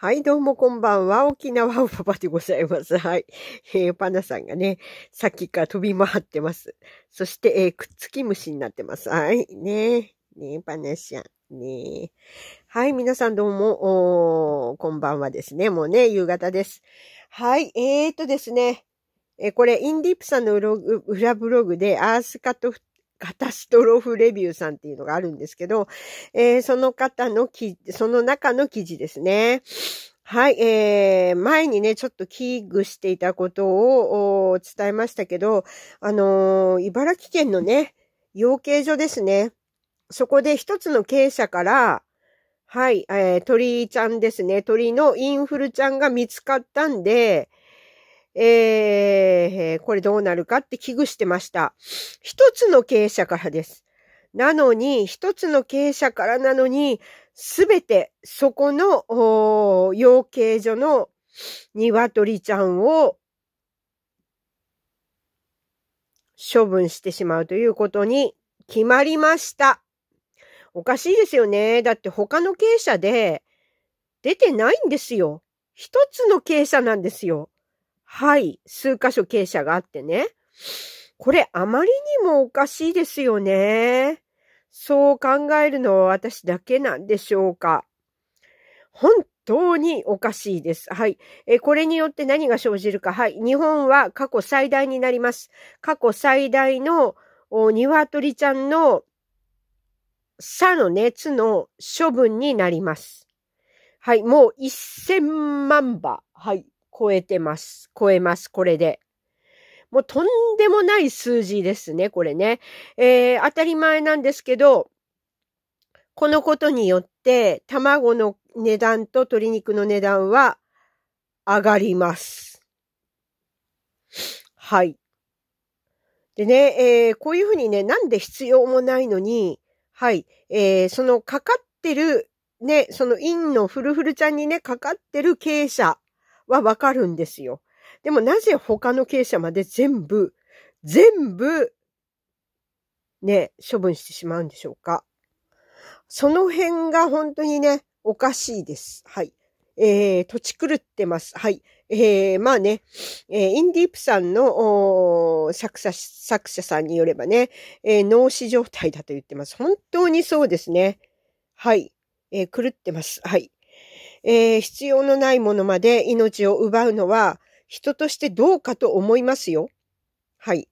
はい、どうもこんばんは。沖縄おパパでございます。はい。えー、パナさんがね、さっきから飛び回ってます。そして、えー、くっつき虫になってます。はい、ねねパナちゃん。ねはい、皆さんどうも、おこんばんはですね。もうね、夕方です。はい、えーとですね。えー、これ、インディープさんの裏ブログで、アースカットカタストロフレビューさんっていうのがあるんですけど、えー、その方の記その中の記事ですね。はい、えー、前にね、ちょっと危惧していたことを伝えましたけど、あのー、茨城県のね、養鶏場ですね。そこで一つの経営者から、はい、えー、鳥ちゃんですね。鳥のインフルちゃんが見つかったんで、えー、これどうなるかって危惧してました。一つの経営者からです。なのに、一つの経営者からなのに、すべてそこの養鶏所の鶏ちゃんを処分してしまうということに決まりました。おかしいですよね。だって他の経営者で出てないんですよ。一つの経営者なんですよ。はい、数箇所傾斜があってね。これあまりにもおかしいですよね。そう考えるのは私だけなんでしょうか。本当におかしいです。はい。え、これによって何が生じるか。はい。日本は過去最大になります。過去最大の鶏ちゃんの差の熱の処分になります。はい。もう1000万羽。はい。超えてます。超えます、これで。もうとんでもない数字ですね、これね。えー、当たり前なんですけど、このことによって、卵の値段と鶏肉の値段は上がります。はい。でね、えー、こういうふうにね、なんで必要もないのに、はい、えー、そのかかってる、ね、その陰のフルフルちゃんにね、かかってる経営者はわかるんですよ。でもなぜ他の経営者まで全部、全部、ね、処分してしまうんでしょうか。その辺が本当にね、おかしいです。はい。えー、土地狂ってます。はい。えー、まあね、えー、インディープさんの作者作者さんによればね、えー、脳死状態だと言ってます。本当にそうですね。はい。えー、狂ってます。はい。えー、必要のないものまで命を奪うのは人としてどうかと思いますよ。はい。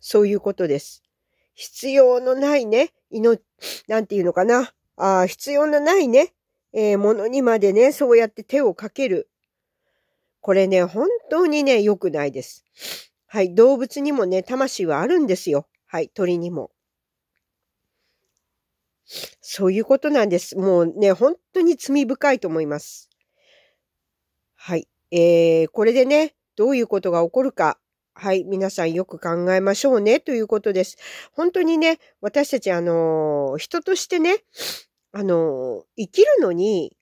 そういうことです。必要のないね、命、なんていうのかな。あ必要のないね、えー、ものにまでね、そうやって手をかける。これね、本当にね、良くないです。はい。動物にもね、魂はあるんですよ。はい。鳥にも。そういうことなんです。もうね、本当に罪深いと思います。はい。えー、これでね、どういうことが起こるか、はい、皆さんよく考えましょうね、ということです。本当にね、私たち、あのー、人としてね、あのー、生きるのに、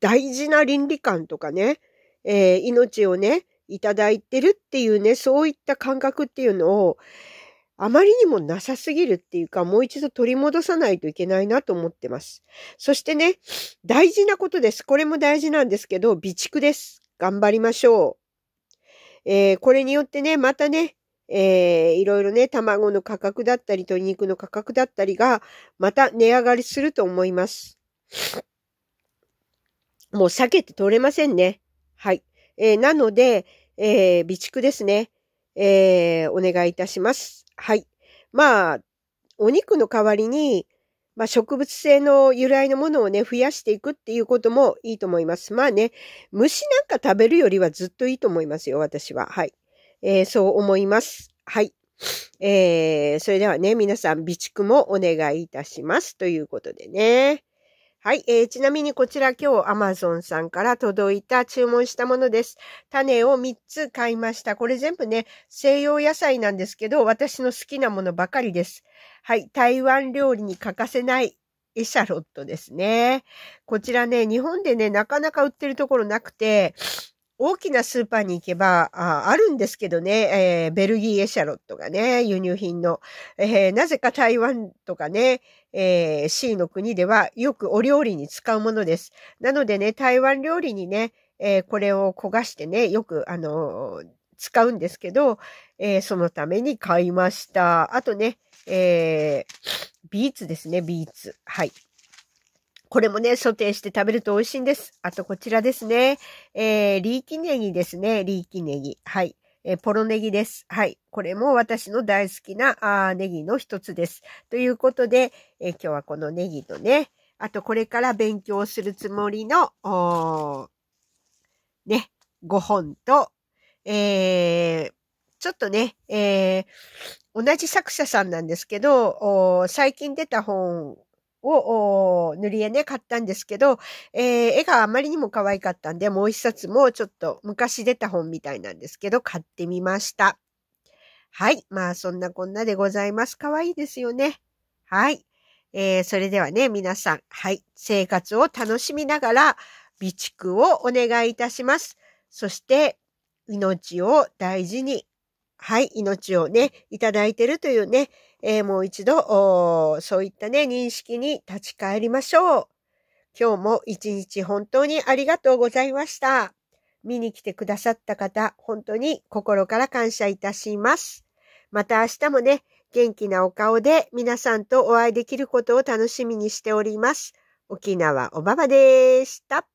大事な倫理観とかね、えー、命をね、いただいてるっていうね、そういった感覚っていうのを、あまりにもなさすぎるっていうか、もう一度取り戻さないといけないなと思ってます。そしてね、大事なことです。これも大事なんですけど、備蓄です。頑張りましょう。えー、これによってね、またね、えー、いろいろね、卵の価格だったり、鶏肉の価格だったりが、また値上がりすると思います。もう避けて取れませんね。はい。えー、なので、えー、備蓄ですね。えー、お願いいたします。はい。まあ、お肉の代わりに、まあ、植物性の由来のものをね、増やしていくっていうこともいいと思います。まあね、虫なんか食べるよりはずっといいと思いますよ、私は。はい。えー、そう思います。はい。えー、それではね、皆さん、備蓄もお願いいたします。ということでね。はい、えー。ちなみにこちら今日 Amazon さんから届いた注文したものです。種を3つ買いました。これ全部ね、西洋野菜なんですけど、私の好きなものばかりです。はい。台湾料理に欠かせないエシャロットですね。こちらね、日本でね、なかなか売ってるところなくて、大きなスーパーに行けば、ああるんですけどね、えー、ベルギーエシャロットがね、輸入品の、えー、なぜか台湾とかね、えー、C の国ではよくお料理に使うものです。なのでね、台湾料理にね、えー、これを焦がしてね、よく、あのー、使うんですけど、えー、そのために買いました。あとね、えビーツですね、ビーツ。はい。これもね、ソテーして食べると美味しいんです。あとこちらですね。えー、リーキネギですね。リーキネギ。はい。えー、ポロネギです。はい。これも私の大好きなあネギの一つです。ということで、えー、今日はこのネギとね、あとこれから勉強するつもりの、ね、5本と、えー、ちょっとね、えー、同じ作者さんなんですけど、最近出た本を、塗り絵ね、買ったんですけど、えー、絵があまりにも可愛かったんで、もう一冊もちょっと昔出た本みたいなんですけど、買ってみました。はい。まあ、そんなこんなでございます。可愛いですよね。はい。えー、それではね、皆さん、はい。生活を楽しみながら、備蓄をお願いいたします。そして、命を大事に、はい。命をね、いただいてるというね、えー、もう一度、そういったね、認識に立ち返りましょう。今日も一日本当にありがとうございました。見に来てくださった方、本当に心から感謝いたします。また明日もね、元気なお顔で皆さんとお会いできることを楽しみにしております。沖縄おばばでした。